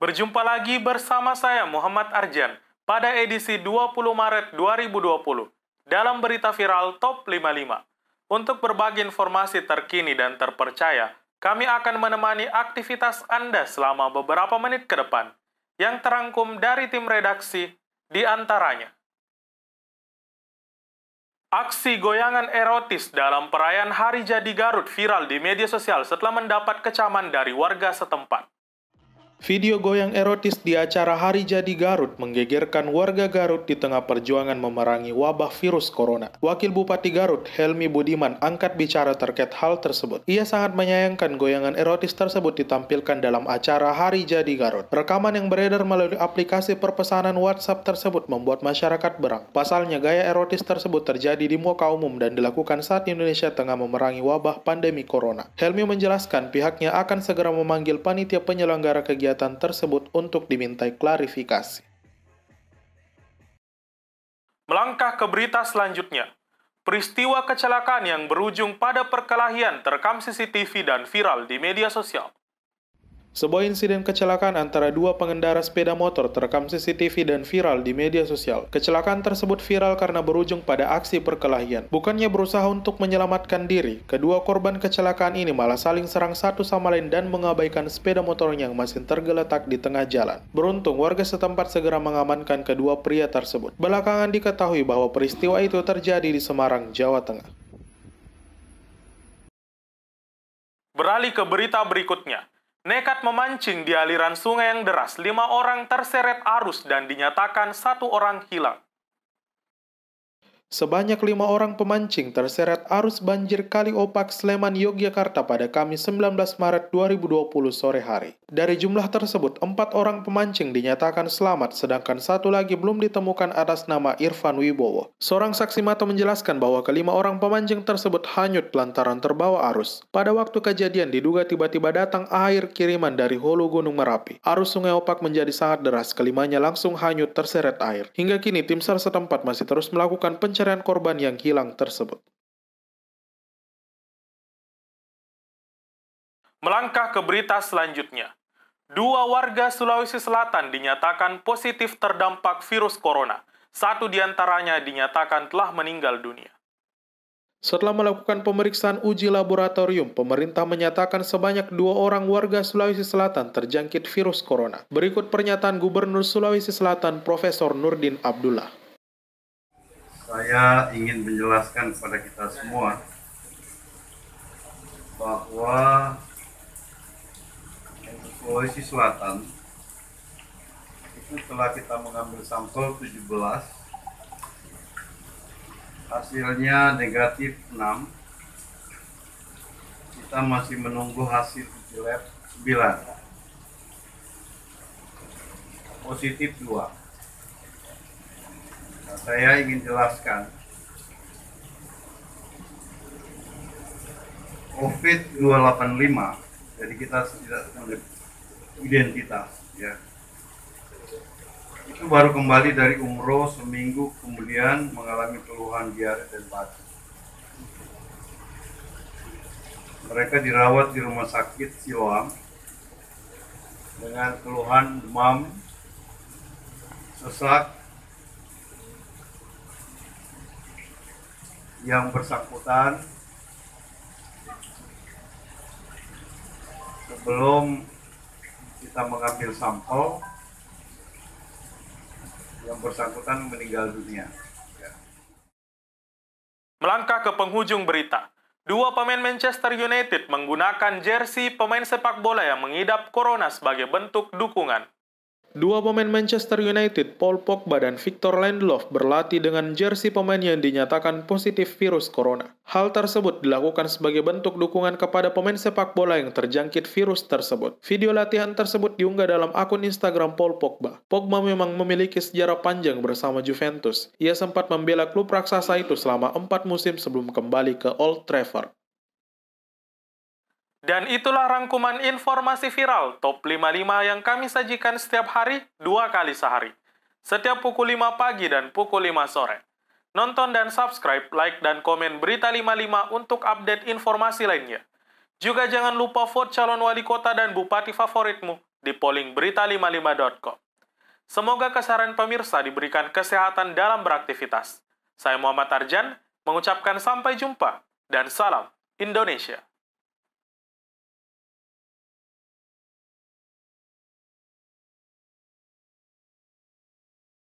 Berjumpa lagi bersama saya Muhammad Arjan pada edisi 20 Maret 2020 dalam berita viral Top 55. Untuk berbagi informasi terkini dan terpercaya, kami akan menemani aktivitas Anda selama beberapa menit ke depan yang terangkum dari tim redaksi di antaranya. Aksi goyangan erotis dalam perayaan Hari Jadi Garut viral di media sosial setelah mendapat kecaman dari warga setempat. Video goyang erotis di acara Hari Jadi Garut menggegerkan warga Garut di tengah perjuangan memerangi wabah virus corona. Wakil Bupati Garut, Helmi Budiman, angkat bicara terkait hal tersebut. Ia sangat menyayangkan goyangan erotis tersebut ditampilkan dalam acara Hari Jadi Garut. Rekaman yang beredar melalui aplikasi perpesanan WhatsApp tersebut membuat masyarakat berang. Pasalnya, gaya erotis tersebut terjadi di muka umum dan dilakukan saat Indonesia tengah memerangi wabah pandemi corona. Helmi menjelaskan pihaknya akan segera memanggil panitia penyelenggara kegiatan kegiatan tersebut untuk dimintai klarifikasi. Melangkah ke berita selanjutnya, peristiwa kecelakaan yang berujung pada perkelahian terekam CCTV dan viral di media sosial. Sebuah insiden kecelakaan antara dua pengendara sepeda motor terekam CCTV dan viral di media sosial. Kecelakaan tersebut viral karena berujung pada aksi perkelahian. Bukannya berusaha untuk menyelamatkan diri, kedua korban kecelakaan ini malah saling serang satu sama lain dan mengabaikan sepeda motor yang masih tergeletak di tengah jalan. Beruntung, warga setempat segera mengamankan kedua pria tersebut. Belakangan diketahui bahwa peristiwa itu terjadi di Semarang, Jawa Tengah. Beralih ke berita berikutnya. Nekat memancing di aliran sungai yang deras, lima orang terseret arus dan dinyatakan satu orang hilang. Sebanyak lima orang pemancing terseret arus banjir Kali Opak Sleman, Yogyakarta pada Kamis 19 Maret 2020 sore hari. Dari jumlah tersebut, empat orang pemancing dinyatakan selamat, sedangkan satu lagi belum ditemukan atas nama Irfan Wibowo. Seorang saksi mata menjelaskan bahwa kelima orang pemancing tersebut hanyut lantaran terbawa arus. Pada waktu kejadian, diduga tiba-tiba datang air kiriman dari hulu Gunung Merapi. Arus sungai Opak menjadi sangat deras, kelimanya langsung hanyut terseret air. Hingga kini, tim SAR setempat masih terus melakukan pencarian pencarian korban yang hilang tersebut. Melangkah ke berita selanjutnya. Dua warga Sulawesi Selatan dinyatakan positif terdampak virus corona. Satu diantaranya dinyatakan telah meninggal dunia. Setelah melakukan pemeriksaan uji laboratorium, pemerintah menyatakan sebanyak dua orang warga Sulawesi Selatan terjangkit virus corona. Berikut pernyataan Gubernur Sulawesi Selatan Profesor Nurdin Abdullah saya ingin menjelaskan kepada kita semua bahwa untuk Sulawesi Selatan itu telah kita mengambil sampel 17 hasilnya negatif 6 kita masih menunggu hasil uji lab 9 positif 2 saya ingin jelaskan COVID-285 jadi kita tidak identitas ya itu baru kembali dari umroh seminggu kemudian mengalami keluhan diare dan batuk mereka dirawat di rumah sakit Siloam dengan keluhan demam sesak yang bersangkutan sebelum kita mengambil sampel yang bersangkutan meninggal dunia. Melangkah ke penghujung berita, dua pemain Manchester United menggunakan jersey pemain sepak bola yang mengidap corona sebagai bentuk dukungan. Dua pemain Manchester United, Paul Pogba dan Victor Lindelof berlatih dengan jersey pemain yang dinyatakan positif virus corona. Hal tersebut dilakukan sebagai bentuk dukungan kepada pemain sepak bola yang terjangkit virus tersebut. Video latihan tersebut diunggah dalam akun Instagram Paul Pogba. Pogba memang memiliki sejarah panjang bersama Juventus. Ia sempat membela klub raksasa itu selama empat musim sebelum kembali ke Old Trafford. Dan itulah rangkuman informasi viral top 55 yang kami sajikan setiap hari dua kali sehari. Setiap pukul 5 pagi dan pukul 5 sore. Nonton dan subscribe, like, dan komen Berita 55 untuk update informasi lainnya. Juga jangan lupa vote calon wali kota dan bupati favoritmu di polling berita55.com. Semoga kesaran pemirsa diberikan kesehatan dalam beraktivitas. Saya Muhammad Arjan, mengucapkan sampai jumpa dan salam Indonesia.